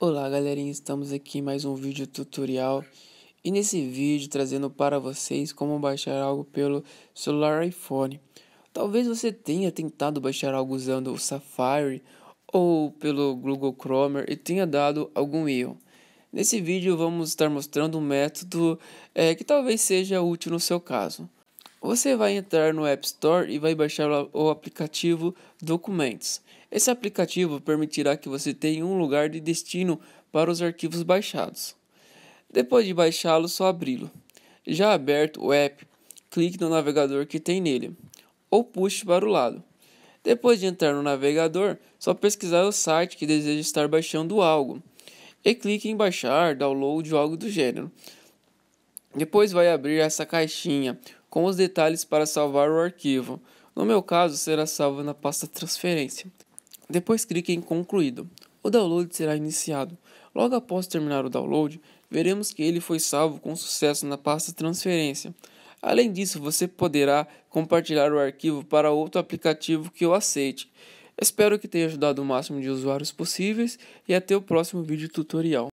Olá galerinha, estamos aqui em mais um vídeo tutorial e nesse vídeo trazendo para vocês como baixar algo pelo celular iPhone. Talvez você tenha tentado baixar algo usando o Safari ou pelo Google Chrome e tenha dado algum erro. Nesse vídeo vamos estar mostrando um método é, que talvez seja útil no seu caso. Você vai entrar no App Store e vai baixar o aplicativo Documentos. Esse aplicativo permitirá que você tenha um lugar de destino para os arquivos baixados. Depois de baixá-lo, só abri-lo. Já aberto o app, clique no navegador que tem nele ou puxe para o lado. Depois de entrar no navegador, só pesquisar o site que deseja estar baixando algo e clique em baixar, download ou algo do gênero. Depois vai abrir essa caixinha com os detalhes para salvar o arquivo. No meu caso, será salvo na pasta transferência. Depois clique em concluído. O download será iniciado. Logo após terminar o download, veremos que ele foi salvo com sucesso na pasta transferência. Além disso, você poderá compartilhar o arquivo para outro aplicativo que o aceite. Espero que tenha ajudado o máximo de usuários possíveis e até o próximo vídeo tutorial.